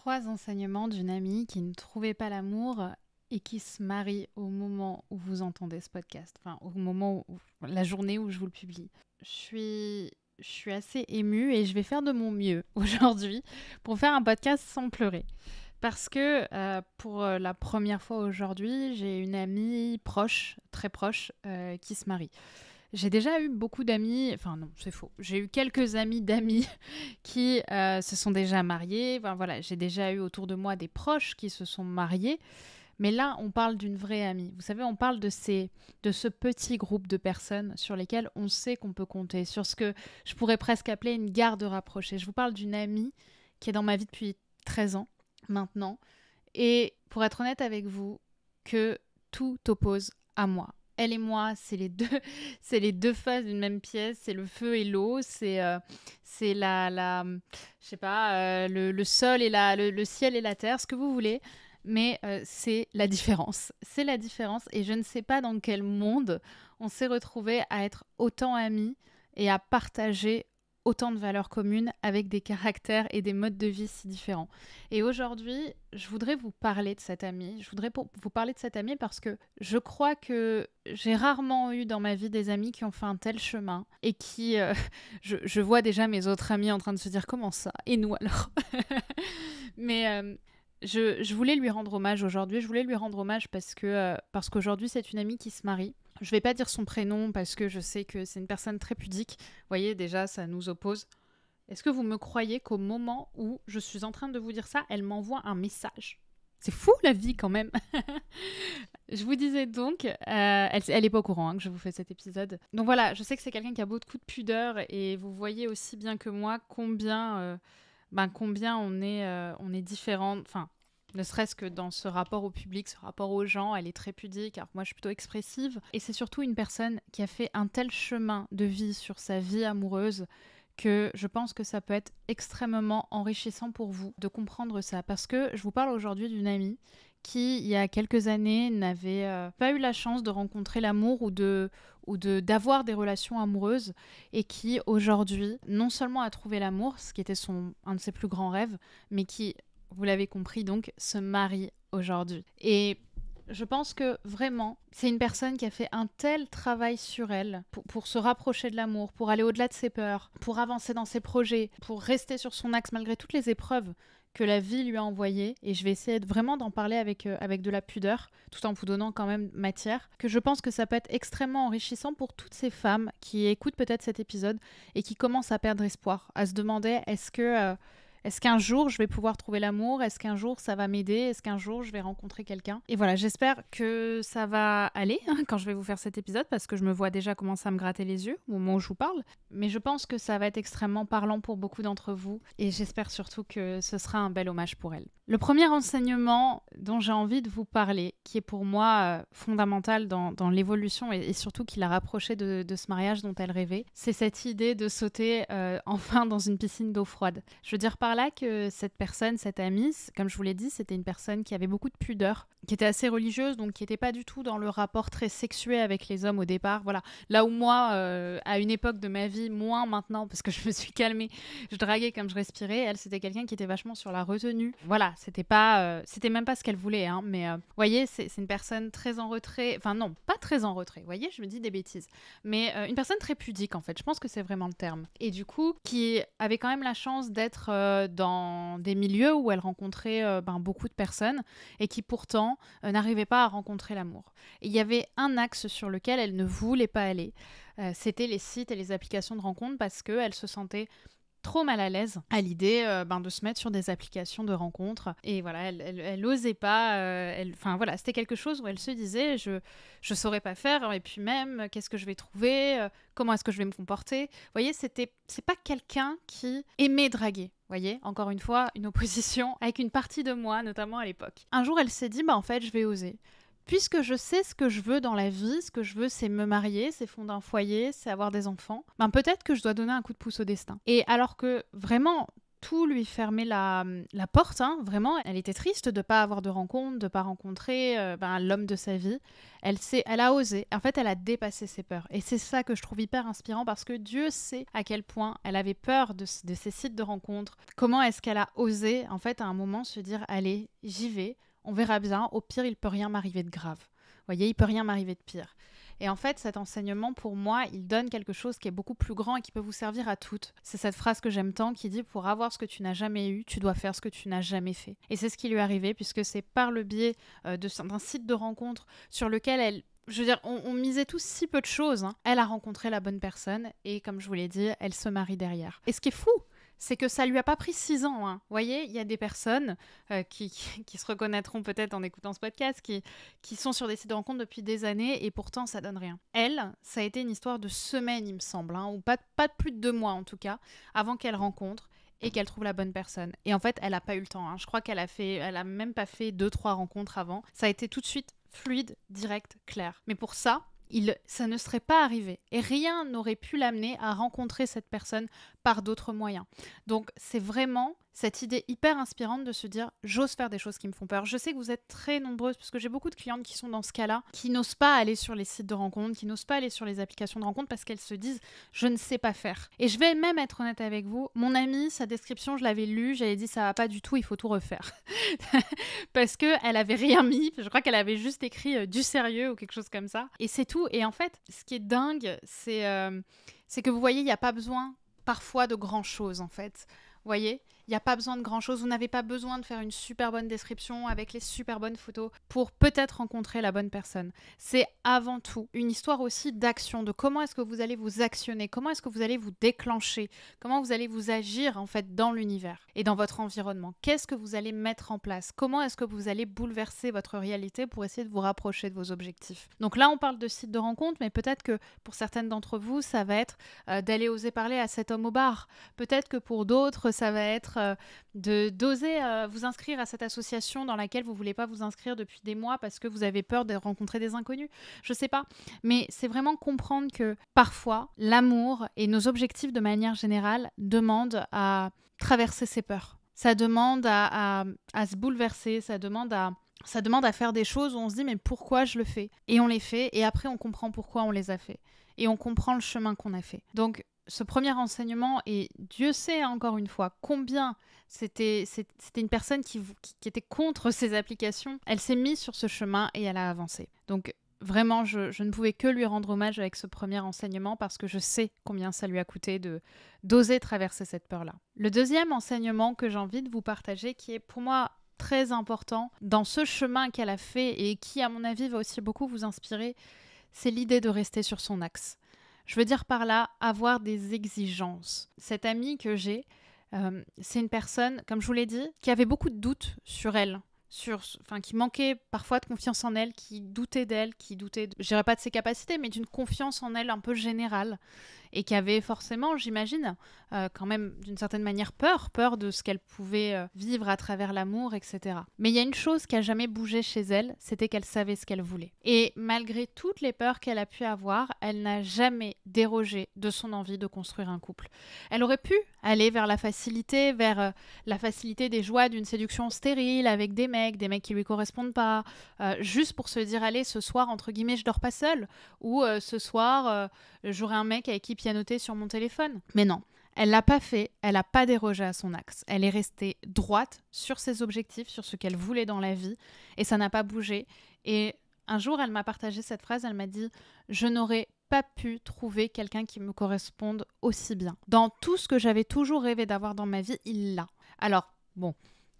trois enseignements d'une amie qui ne trouvait pas l'amour et qui se marie au moment où vous entendez ce podcast, enfin au moment où, la journée où je vous le publie. Je suis, je suis assez émue et je vais faire de mon mieux aujourd'hui pour faire un podcast sans pleurer. Parce que euh, pour euh, la première fois aujourd'hui, j'ai une amie proche, très proche, euh, qui se marie. J'ai déjà eu beaucoup d'amis, enfin non, c'est faux. J'ai eu quelques amis d'amis qui euh, se sont déjà mariés. voilà, j'ai déjà eu autour de moi des proches qui se sont mariés. Mais là, on parle d'une vraie amie. Vous savez, on parle de, ces, de ce petit groupe de personnes sur lesquelles on sait qu'on peut compter, sur ce que je pourrais presque appeler une garde rapprochée. Je vous parle d'une amie qui est dans ma vie depuis 13 ans maintenant. Et pour être honnête avec vous, que tout oppose à moi elle et moi, c'est les deux, c'est les deux faces d'une même pièce, c'est le feu et l'eau, c'est euh, c'est la, la je sais pas, euh, le, sol et la, le, ciel et la terre, ce que vous voulez, mais euh, c'est la différence, c'est la différence, et je ne sais pas dans quel monde on s'est retrouvé à être autant amis et à partager autant de valeurs communes avec des caractères et des modes de vie si différents. Et aujourd'hui, je voudrais vous parler de cette amie. Je voudrais vous parler de cette amie parce que je crois que j'ai rarement eu dans ma vie des amis qui ont fait un tel chemin et qui... Euh, je, vois déjà mes autres amis en train de se dire comment ça Et nous alors Mais... Euh, je, voulais lui rendre hommage aujourd'hui. Je voulais lui rendre hommage parce que euh, parce qu'aujourd'hui c'est une amie qui se marie je vais pas dire son prénom parce que je sais que c'est une personne très pudique. Vous voyez, déjà, ça nous oppose. Est-ce que vous me croyez qu'au moment où je suis en train de vous dire ça, elle m'envoie un message C'est fou la vie quand même Je vous disais donc, euh, elle, n'est est pas au courant hein, que je vous fais cet épisode. Donc voilà, je sais que c'est quelqu'un qui a beaucoup de pudeur et vous voyez aussi bien que moi combien, euh, ben combien on est, euh, on est différent. Enfin, ne serait-ce que dans ce rapport au public, ce rapport aux gens, elle est très pudique. Alors moi, je suis plutôt expressive. Et c'est surtout une personne qui a fait un tel chemin de vie sur sa vie amoureuse que je pense que ça peut être extrêmement enrichissant pour vous de comprendre ça. Parce que je vous parle aujourd'hui d'une amie qui, il y a quelques années, n'avait euh, pas eu la chance de rencontrer l'amour ou de ou de d'avoir des relations amoureuses et qui aujourd'hui non seulement a trouvé l'amour, ce qui était son un de ses plus grands rêves, mais qui vous l'avez compris donc, se marie aujourd'hui. Et je pense que vraiment, c'est une personne qui a fait un tel travail sur elle pour, se rapprocher de l'amour, pour aller au-delà de ses peurs, pour avancer dans ses projets, pour rester sur son axe malgré toutes les épreuves que la vie lui a envoyées. Et je vais essayer vraiment d'en parler avec, euh, avec de la pudeur, tout en vous donnant quand même matière, que je pense que ça peut être extrêmement enrichissant pour toutes ces femmes qui écoutent peut-être cet épisode et qui commencent à perdre espoir, à se demander est-ce que... Euh, est-ce qu'un jour je vais pouvoir trouver l'amour Est-ce qu'un jour ça va m'aider Est-ce qu'un jour je vais rencontrer quelqu'un Et voilà, j'espère que ça va aller hein, quand je vais vous faire cet épisode parce que je me vois déjà commencer à me gratter les yeux au moment où je vous parle. Mais je pense que ça va être extrêmement parlant pour beaucoup d'entre vous et j'espère surtout que ce sera un bel hommage pour elle. Le premier enseignement dont j'ai envie de vous parler, qui est pour moi euh, fondamental dans, l'évolution et, surtout qui l'a rapproché de, ce mariage dont elle rêvait, c'est cette idée de sauter euh, enfin dans une piscine d'eau froide. Je veux dire par là que cette personne, cette amie, comme je vous l'ai dit, c'était une personne qui avait beaucoup de pudeur, qui était assez religieuse, donc qui n'était pas du tout dans le rapport très sexué avec les hommes au départ. Voilà. Là où moi, euh, à une époque de ma vie, moins maintenant, parce que je me suis calmée, je draguais comme je respirais. Elle, c'était quelqu'un qui était vachement sur la retenue. Voilà, c'était pas, euh, c'était même pas ce qu'elle voulait, hein, mais euh, vous voyez, c'est une personne très en retrait. Enfin non, pas très en retrait. Vous voyez, je me dis des bêtises, mais une personne très pudique en fait. Je pense que c'est vraiment le terme. Et du coup, qui avait quand même la chance d'être euh, dans des milieux où elle rencontrait euh, ben, beaucoup de personnes et qui pourtant euh, n'arrivait pas à rencontrer l'amour. Il y avait un axe sur lequel elle ne voulait pas aller, c'était les sites et les applications de rencontres parce qu'elle se sentait trop mal à l'aise à l'idée euh, ben, de se mettre sur des applications de rencontres. Et voilà, elle, elle, osait pas. Euh, enfin voilà, c'était quelque chose où elle se disait je je saurais pas faire. Et puis même, qu'est-ce que je vais trouver euh, Comment est-ce que je vais me comporter Vous voyez, c'était c'est pas quelqu'un qui aimait draguer. Vous voyez, encore une fois, une opposition avec une partie de moi, notamment à l'époque. Un jour, elle s'est dit bah en fait, je vais oser puisque je sais ce que je veux dans la vie, ce que je veux c'est me marier, c'est fonder un foyer, c'est avoir des enfants, ben peut-être que je dois donner un coup de pouce au destin. Et alors que vraiment tout lui fermait la, porte, hein, vraiment, elle était triste de ne pas avoir de rencontre, de pas rencontrer euh, ben, l'homme de sa vie. Elle elle a osé. En fait, elle a dépassé ses peurs. Et c'est ça que je trouve hyper inspirant parce que Dieu sait à quel point elle avait peur de, de ces sites de rencontre. Comment est-ce qu'elle a osé, en fait, à un moment se dire, allez, j'y vais on verra bien, au pire, il peut rien m'arriver de grave. Vous voyez, il peut rien m'arriver de pire. Et en fait, cet enseignement, pour moi, il donne quelque chose qui est beaucoup plus grand et qui peut vous servir à toutes. C'est cette phrase que j'aime tant qui dit Pour avoir ce que tu n'as jamais eu, tu dois faire ce que tu n'as jamais fait. Et c'est ce qui lui est arrivé, puisque c'est par le biais euh, d'un site de rencontre sur lequel elle. Je veux dire, on, misait tous si peu de choses. Hein. Elle a rencontré la bonne personne et, comme je vous l'ai dit, elle se marie derrière. Et ce qui est fou, c'est que ça lui a pas pris six ans. Hein. Vous voyez, il y a des personnes euh, qui, qui, se reconnaîtront peut-être en écoutant ce podcast, qui, qui sont sur des sites de rencontres depuis des années et pourtant ça donne rien. Elle, ça a été une histoire de semaines, il me semble, hein, ou pas, pas plus de deux mois en tout cas, avant qu'elle rencontre et qu'elle trouve la bonne personne. Et en fait, elle n'a pas eu le temps. Hein. Je crois qu'elle a fait, elle a même pas fait deux trois rencontres avant. Ça a été tout de suite fluide, direct, clair. Mais pour ça, il, ça ne serait pas arrivé et rien n'aurait pu l'amener à rencontrer cette personne par d'autres moyens. Donc c'est vraiment cette idée hyper inspirante de se dire j'ose faire des choses qui me font peur. Je sais que vous êtes très nombreuses parce que j'ai beaucoup de clientes qui sont dans ce cas-là, qui n'osent pas aller sur les sites de rencontres, qui n'osent pas aller sur les applications de rencontres parce qu'elles se disent je ne sais pas faire. Et je vais même être honnête avec vous, mon amie, sa description, je l'avais lue, j'avais dit ça va pas du tout, il faut tout refaire. parce que elle avait rien mis, je crois qu'elle avait juste écrit euh, du sérieux ou quelque chose comme ça. Et c'est tout. Et en fait, ce qui est dingue, c'est euh, c'est que vous voyez, il n'y a pas besoin parfois de grand-chose, en fait. Vous voyez il n'y a pas besoin de grand-chose. Vous n'avez pas besoin de faire une super bonne description avec les super bonnes photos pour peut-être rencontrer la bonne personne. C'est avant tout une histoire aussi d'action, de comment est-ce que vous allez vous actionner, comment est-ce que vous allez vous déclencher, comment vous allez vous agir en fait dans l'univers et dans votre environnement. Qu'est-ce que vous allez mettre en place Comment est-ce que vous allez bouleverser votre réalité pour essayer de vous rapprocher de vos objectifs Donc là, on parle de site de rencontre, mais peut-être que pour certaines d'entre vous, ça va être euh, d'aller oser parler à cet homme au bar. Peut-être que pour d'autres, ça va être euh, de d'oser euh, vous inscrire à cette association dans laquelle vous voulez pas vous inscrire depuis des mois parce que vous avez peur de rencontrer des inconnus. Je sais pas, mais c'est vraiment comprendre que parfois l'amour et nos objectifs de manière générale demandent à traverser ses peurs. Ça demande à, à, à se bouleverser, ça demande à, ça demande à faire des choses où on se dit mais pourquoi je le fais Et on les fait et après on comprend pourquoi on les a fait et on comprend le chemin qu'on a fait. Donc ce premier enseignement, et Dieu sait hein, encore une fois combien c'était une personne qui, était contre ces applications, elle s'est mise sur ce chemin et elle a avancé. Donc vraiment, je, je, ne pouvais que lui rendre hommage avec ce premier enseignement parce que je sais combien ça lui a coûté de d'oser traverser cette peur-là. Le deuxième enseignement que j'ai envie de vous partager, qui est pour moi très important dans ce chemin qu'elle a fait et qui, à mon avis, va aussi beaucoup vous inspirer, c'est l'idée de rester sur son axe. Je veux dire par là avoir des exigences. Cette amie que j'ai, euh, c'est une personne, comme je vous l'ai dit, qui avait beaucoup de doutes sur elle. Sur, enfin, qui manquait parfois de confiance en elle, qui doutait d'elle, qui doutait, je dirais pas de ses capacités, mais d'une confiance en elle un peu générale et qui avait forcément, j'imagine, euh, quand même d'une certaine manière peur, peur de ce qu'elle pouvait euh, vivre à travers l'amour, etc. Mais il y a une chose qui a jamais bougé chez elle, c'était qu'elle savait ce qu'elle voulait. Et malgré toutes les peurs qu'elle a pu avoir, elle n'a jamais dérogé de son envie de construire un couple. Elle aurait pu aller vers la facilité, vers euh, la facilité des joies d'une séduction stérile avec des mecs, des mecs qui lui correspondent pas, juste pour se dire allez ce soir entre guillemets je dors pas seule ou ce soir j'aurai un mec avec qui pianoter sur mon téléphone. Mais non, elle l'a pas fait, elle n'a pas dérogé à son axe. Elle est restée droite sur ses objectifs, sur ce qu'elle voulait dans la vie, et ça n'a pas bougé. Et un jour, elle m'a partagé cette phrase, elle m'a dit Je n'aurais pas pu trouver quelqu'un qui me corresponde aussi bien. Dans tout ce que j'avais toujours rêvé d'avoir dans ma vie, il l'a. Alors, bon,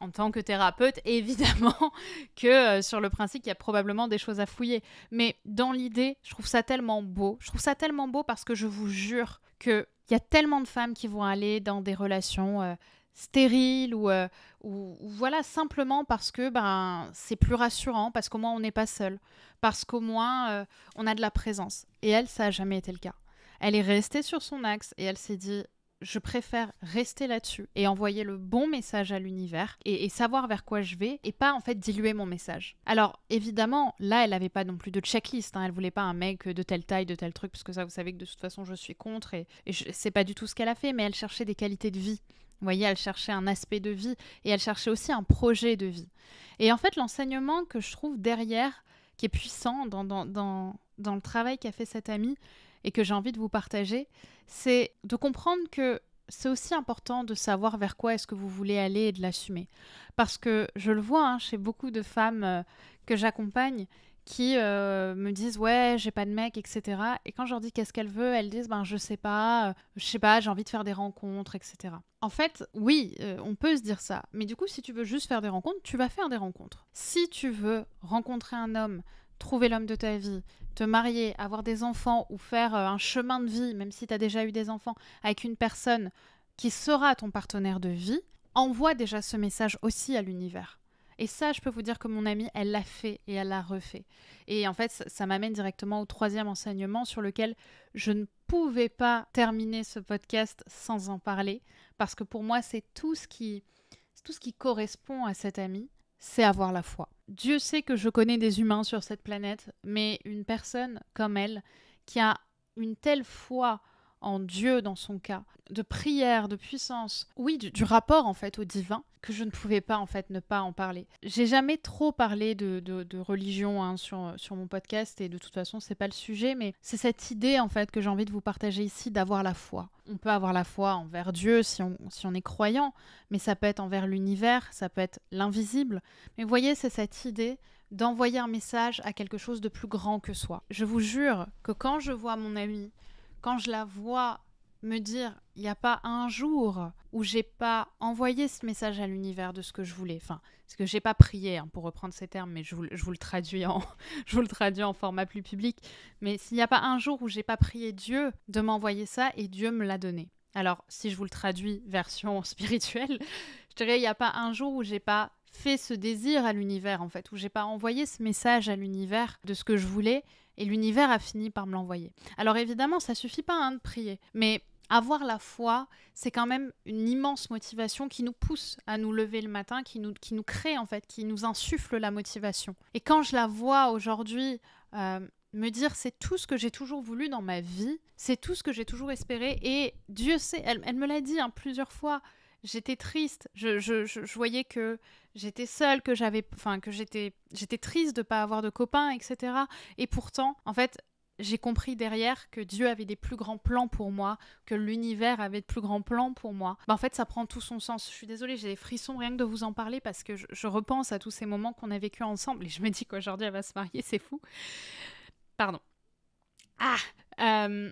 en tant que thérapeute, évidemment que euh, sur le principe, il y a probablement des choses à fouiller. Mais dans l'idée, je trouve ça tellement beau. Je trouve ça tellement beau parce que je vous jure il y a tellement de femmes qui vont aller dans des relations euh, stériles euh, ou, ou, voilà, simplement parce que ben, c'est plus rassurant, parce qu'au moins on n'est pas seul, parce qu'au moins on a de la présence. Et elle, ça n'a jamais été le cas. Elle est restée sur son axe et elle s'est dit je préfère rester là-dessus et envoyer le bon message à l'univers et, savoir vers quoi je vais et pas en fait diluer mon message. Alors évidemment, là, elle n'avait pas non plus de checklist. Hein, elle voulait pas un mec de telle taille, de tel truc, parce que ça, vous savez que de toute façon, je suis contre et, et c'est pas du tout ce qu'elle a fait. Mais elle cherchait des qualités de vie. Vous voyez, elle cherchait un aspect de vie et elle cherchait aussi un projet de vie. Et en fait, l'enseignement que je trouve derrière, qui est puissant dans, dans, dans le travail qu'a fait cette amie, et que j'ai envie de vous partager, c'est de comprendre que c'est aussi important de savoir vers quoi est-ce que vous voulez aller et de l'assumer. Parce que je le vois hein, chez beaucoup de femmes euh, que j'accompagne qui euh, me disent ouais j'ai pas de mec etc et quand je leur dis qu'est-ce qu'elles veut, elles disent ben je sais pas euh, je sais pas j'ai envie de faire des rencontres etc en fait oui on peut se dire ça mais du coup si tu veux juste faire des rencontres tu vas faire des rencontres si tu veux rencontrer un homme trouver l'homme de ta vie, te marier, avoir des enfants ou faire euh, un chemin de vie, même si tu as déjà eu des enfants, avec une personne qui sera ton partenaire de vie, envoie déjà ce message aussi à l'univers. Et ça, je peux vous dire que mon amie, elle l'a fait et elle l'a refait. Et en fait, ça, m'amène directement au troisième enseignement sur lequel je ne pouvais pas terminer ce podcast sans en parler, parce que pour moi, c'est tout ce qui, tout ce qui correspond à cet ami, c'est avoir la foi. Dieu sait que je connais des humains sur cette planète, mais une personne comme elle, qui a une telle foi en Dieu dans son cas, de prière, de puissance, oui, du, rapport en fait au divin, que je ne pouvais pas en fait ne pas en parler. J'ai jamais trop parlé de, religion hein, sur, mon podcast et de toute façon c'est pas le sujet, mais c'est cette idée en fait que j'ai envie de vous partager ici d'avoir la foi. On peut avoir la foi envers Dieu si on, si on est croyant, mais ça peut être envers l'univers, ça peut être l'invisible. Mais voyez, c'est cette idée d'envoyer un message à quelque chose de plus grand que soi. Je vous jure que quand je vois mon ami quand je la vois me dire il n'y a pas un jour où j'ai pas envoyé ce message à l'univers de ce que je voulais. Enfin, ce que j'ai pas prié, hein, pour reprendre ces termes, mais je vous, je vous le traduis en, je vous le traduis en format plus public. Mais s'il n'y a pas un jour où j'ai pas prié Dieu de m'envoyer ça et Dieu me l'a donné. Alors, si je vous le traduis version spirituelle, je dirais il n'y a pas un jour où j'ai pas fait ce désir à l'univers en fait, où j'ai pas envoyé ce message à l'univers de ce que je voulais et l'univers a fini par me l'envoyer. Alors évidemment, ça suffit pas hein, de prier, mais avoir la foi, c'est quand même une immense motivation qui nous pousse à nous lever le matin, qui nous, qui nous crée en fait, qui nous insuffle la motivation. Et quand je la vois aujourd'hui euh, me dire c'est tout ce que j'ai toujours voulu dans ma vie, c'est tout ce que j'ai toujours espéré, et Dieu sait, elle, elle me l'a dit hein, plusieurs fois, j'étais triste. Je, je, voyais que j'étais seule, que j'avais, enfin que j'étais, j'étais triste de pas avoir de copains, etc. Et pourtant, en fait, j'ai compris derrière que Dieu avait des plus grands plans pour moi, que l'univers avait de plus grands plans pour moi. Bah, en fait, ça prend tout son sens. Je suis désolée, j'ai des frissons rien que de vous en parler parce que je, repense à tous ces moments qu'on a vécu ensemble et je me dis qu'aujourd'hui elle va se marier, c'est fou. Pardon. Ah. Euh,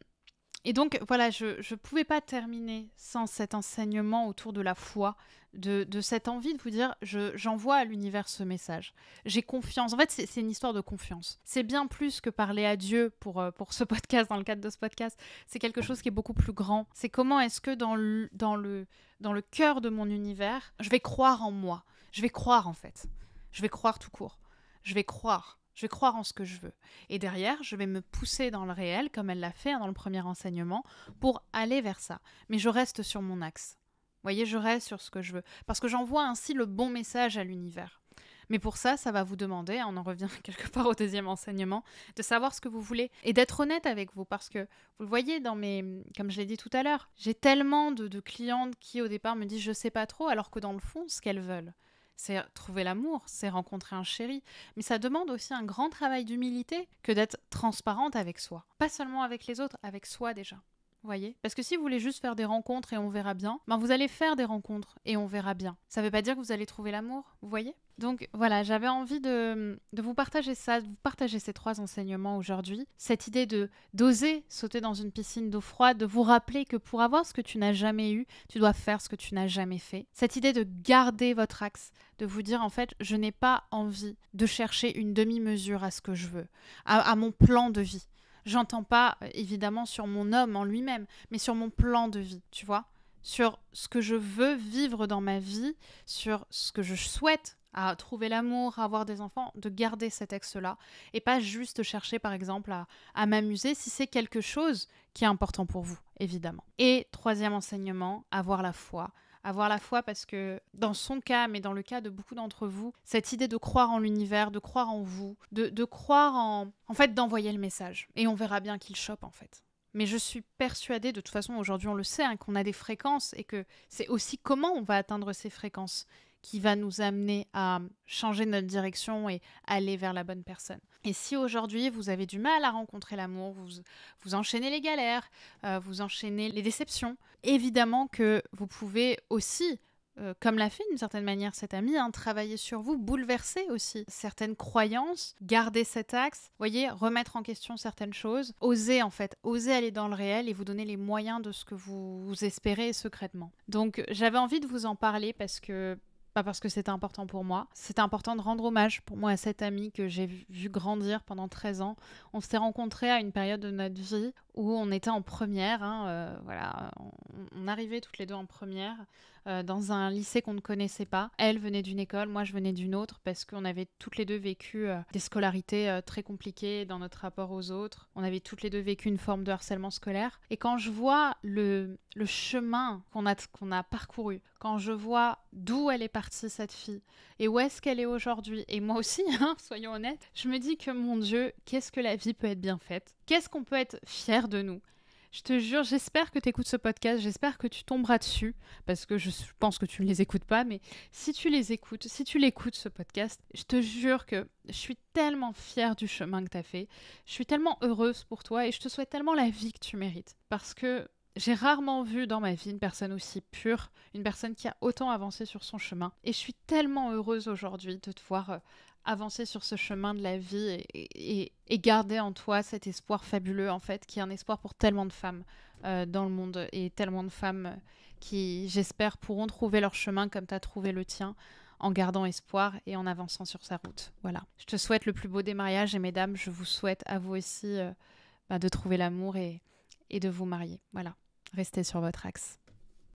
et donc, voilà, je ne pouvais pas terminer sans cet enseignement autour de la foi, de, cette envie de vous dire, j'envoie à l'univers ce message. J'ai confiance. En fait, c'est une histoire de confiance. C'est bien plus que parler à Dieu pour, euh, pour ce podcast, dans le cadre de ce podcast. C'est quelque chose qui est beaucoup plus grand. C'est comment est-ce que dans dans, le, dans le cœur de mon univers, je vais croire en moi. Je vais croire, en fait. Je vais croire tout court. Je vais croire. Je vais croire en ce que je veux. Et derrière, je vais me pousser dans le réel, comme elle l'a fait hein, dans le premier enseignement, pour aller vers ça. Mais je reste sur mon axe. Vous voyez, je reste sur ce que je veux. Parce que j'envoie ainsi le bon message à l'univers. Mais pour ça, ça va vous demander, on en revient quelque part au deuxième enseignement, de savoir ce que vous voulez et d'être honnête avec vous. Parce que vous le voyez dans mes. Comme je l'ai dit tout à l'heure, j'ai tellement de, de clientes qui au départ me disent je sais pas trop, alors que dans le fond, ce qu'elles veulent, c'est trouver l'amour, c'est rencontrer un chéri. Mais ça demande aussi un grand travail d'humilité que d'être transparente avec soi. Pas seulement avec les autres, avec soi déjà voyez Parce que si vous voulez juste faire des rencontres et on verra bien, ben, vous allez faire des rencontres et on verra bien. Ça ne veut pas dire que vous allez trouver l'amour, vous voyez donc voilà, j'avais envie de, vous partager ça, de vous partager ces trois enseignements aujourd'hui. Cette idée de d'oser sauter dans une piscine d'eau froide, de vous rappeler que pour avoir ce que tu n'as jamais eu, tu dois faire ce que tu n'as jamais fait. Cette idée de garder votre axe, de vous dire en fait, je n'ai pas envie de chercher une demi-mesure à ce que je veux, à mon plan de vie. J'entends pas euh, évidemment sur mon homme en lui-même, mais sur mon plan de vie, tu vois, sur ce que je veux vivre dans ma vie, sur ce que je souhaite à trouver l'amour, à avoir des enfants, de garder cet ex là et pas juste chercher par exemple à m'amuser si c'est quelque chose qui est important pour vous, évidemment. Et troisième enseignement, avoir la foi avoir la foi parce que dans son cas, mais dans le cas de beaucoup d'entre vous, cette idée de croire en l'univers, de croire en vous, de, croire en... En fait, d'envoyer le message. Et on verra bien qu'il chope en fait. Mais je suis persuadée, de toute façon aujourd'hui on le sait, hein, qu'on a des fréquences et que c'est aussi comment on va atteindre ces fréquences qui va nous amener à changer notre direction et aller vers la bonne personne. Et si aujourd'hui vous avez du mal à rencontrer l'amour, vous, vous enchaînez les galères, euh, vous enchaînez les déceptions, évidemment que vous pouvez aussi euh, comme l'a fait d'une certaine manière cette amie, hein, travailler sur vous, bouleverser aussi certaines croyances, garder cet axe, voyez, remettre en question certaines choses, oser en fait, oser aller dans le réel et vous donner les moyens de ce que vous espérez secrètement. Donc j'avais envie de vous en parler parce que pas parce que c'était important pour moi. C'était important de rendre hommage pour moi à cette amie que j'ai vu grandir pendant 13 ans. On s'est rencontrés à une période de notre vie où on était en première. Hein, euh, voilà, on, arrivait toutes les deux en première. Euh, dans un lycée qu'on ne connaissait pas. Elle venait d'une école, moi je venais d'une autre parce qu'on avait toutes les deux vécu euh, des scolarités euh, très compliquées dans notre rapport aux autres. On avait toutes les deux vécu une forme de harcèlement scolaire. Et quand je vois le, chemin qu'on a, parcouru, quand je vois d'où elle est partie cette fille et où est-ce qu'elle est aujourd'hui, et moi aussi, hein, soyons honnêtes, je me dis que mon Dieu, qu'est-ce que la vie peut être bien faite Qu'est-ce qu'on peut être fier de nous je te jure, j'espère que tu écoutes ce podcast, j'espère que tu tomberas dessus, parce que je pense que tu ne les écoutes pas, mais si tu les écoutes, si tu l'écoutes ce podcast, je te jure que je suis tellement fière du chemin que tu as fait, je suis tellement heureuse pour toi et je te souhaite tellement la vie que tu mérites, parce que j'ai rarement vu dans ma vie une personne aussi pure, une personne qui a autant avancé sur son chemin. Et je suis tellement heureuse aujourd'hui de te voir euh, avancer sur ce chemin de la vie et, garder en toi cet espoir fabuleux, en fait, qui est un espoir pour tellement de femmes euh, dans le monde et tellement de femmes euh, qui, j'espère, pourront trouver leur chemin comme tu as trouvé le tien en gardant espoir et en avançant sur sa route. Voilà. Je te souhaite le plus beau des mariages et mesdames, je vous souhaite à vous aussi bah, de trouver l'amour et, et de vous marier. Voilà, restez sur votre axe.